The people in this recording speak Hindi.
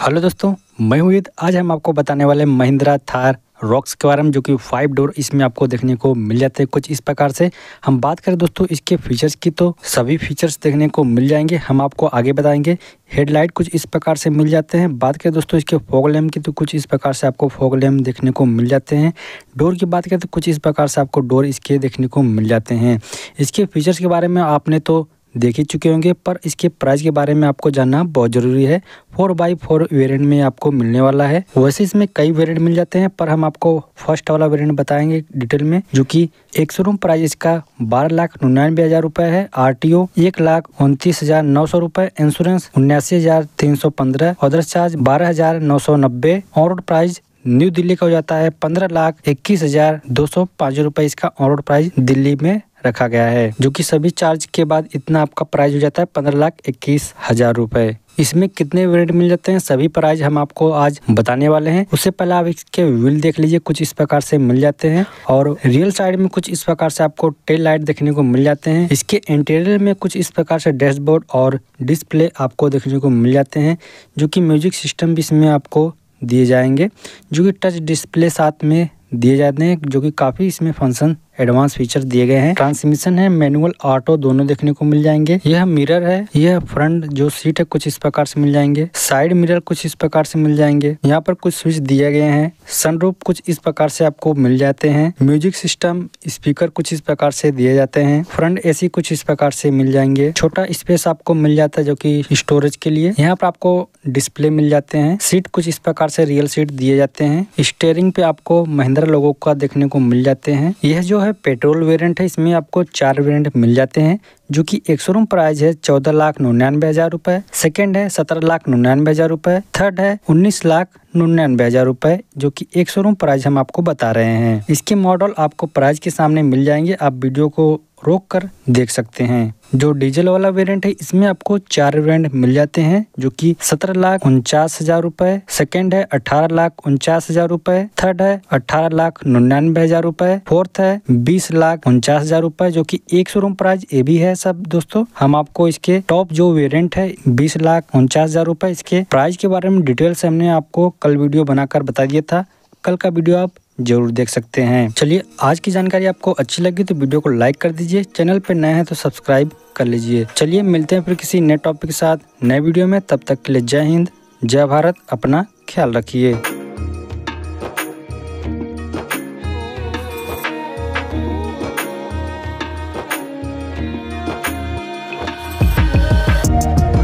हेलो दोस्तों मैं उम्मीद आज हम आपको बताने वाले महिंद्रा थार रॉक्स के बारे में जो कि फाइव डोर इसमें आपको देखने को मिल जाते हैं कुछ इस प्रकार से हम बात करें दोस्तों इसके फीचर्स की तो सभी फीचर्स देखने को मिल जाएंगे हम आपको आगे बताएंगे हेडलाइट कुछ इस प्रकार से मिल जाते हैं बात करें दोस्तों इसके फोगलेम की तो कुछ इस प्रकार से आपको फोगलेम देखने को मिल जाते हैं डोर की बात करें तो कुछ इस प्रकार से आपको डोर इसके देखने को मिल जाते हैं इसके फीचर्स के बारे में आपने तो देख ही चुके होंगे पर इसके प्राइस के बारे में आपको जानना बहुत ज़रूरी है फोर बाई फोर वेरियंट में आपको मिलने वाला है वैसे इसमें कई वेरियंट मिल जाते हैं पर हम आपको फर्स्ट वाला वेरियंट बताएंगे डिटेल में जो कि एक शोरूम प्राइस इसका बारह लाख निन्यानवे हजार रुपए है आर टी ओ एक लाख उनतीस हजार नौ सौ रूपए इंश्योरेंस उन्यासी हजार तीन सौ पंद्रह अदर चार्ज बारह हजार नौ सौ नब्बे और प्राइस न्यू दिल्ली का हो जाता है पंद्रह लाख इक्कीस हजार दो सौ पाँच रुपए इसका ऑन रोड प्राइस दिल्ली में रखा गया है जो कि सभी चार्ज के बाद इतना आपका प्राइस हो जाता है पंद्रह लाख इक्कीस हजार रुपए इसमें कितने वेरियंट मिल जाते हैं सभी प्राइस हम आपको आज बताने वाले हैं उससे पहले आप इसके व्हील देख लीजिए कुछ इस प्रकार से मिल जाते हैं और रियल साइड में कुछ इस प्रकार से आपको टेल लाइट देखने को मिल जाते हैं इसके इंटीरियर में कुछ इस प्रकार से डैशबोर्ड और डिस्प्ले आपको देखने को मिल जाते हैं जो की म्यूजिक सिस्टम भी इसमें आपको दिए जाएंगे जो की टच डिस्प्ले साथ में दिए जाते हैं जो कि काफ़ी इसमें फंक्शन एडवांस फीचर दिए गए हैं ट्रांसमिशन है मैनुअल ऑटो दोनों देखने को मिल जाएंगे यह मिरर है यह फ्रंट जो सीट है कुछ इस प्रकार से मिल जाएंगे साइड मिरर कुछ इस प्रकार से मिल जाएंगे यहाँ पर कुछ स्विच दिए गए हैं सनरूफ कुछ इस प्रकार से आपको मिल जाते हैं म्यूजिक सिस्टम स्पीकर कुछ इस प्रकार से दिए जाते हैं फ्रंट ए कुछ इस प्रकार से मिल जाएंगे छोटा स्पेस आपको मिल जाता है जो की स्टोरेज के लिए यहाँ पर आपको डिस्प्ले मिल जाते हैं सीट कुछ इस प्रकार से रियल सीट दिए जाते हैं स्टेयरिंग पे आपको महिंद्रा लोगों का देखने को मिल जाते हैं यह जो है है पेट्रोल वेरिएंट है इसमें आपको चार वेरिएंट मिल जाते हैं जो कि एक शोरूम प्राइस है चौदह लाख निन्यानवे हजार रुपए सेकेंड है सत्रह लाख निन्यानवे हजार रुपए थर्ड है उन्नीस लाख निन्यानवे हजार रुपए जो कि एक शोरूम प्राइस हम आपको बता रहे हैं इसके मॉडल आपको प्राइस के सामने मिल जाएंगे आप वीडियो को रोक कर देख सकते हैं जो डीजल वाला वेरिएंट है इसमें आपको चार वेरिएंट मिल जाते हैं जो कि सत्रह लाख उनचास हजार रूपए सेकेंड है अठारह लाख उनचास हजार रूपए थर्ड है अठारह लाख निन्यानबे हजार रूपए फोर्थ है बीस लाख उनचास हजार रूपए जो कि एक शोरूम प्राइस ये भी है सब दोस्तों हम आपको इसके टॉप जो वेरियंट है बीस लाख उनचास हजार रूपए इसके प्राइस के बारे में डिटेल्स हमने आपको कल वीडियो बनाकर बता दिया था कल का वीडियो आप जरूर देख सकते हैं चलिए आज की जानकारी आपको अच्छी लगी तो वीडियो को लाइक कर दीजिए चैनल पर नए हैं तो सब्सक्राइब कर लीजिए चलिए मिलते हैं फिर किसी नए टॉपिक के साथ नए वीडियो में तब तक के लिए जय हिंद जय भारत अपना ख्याल रखिए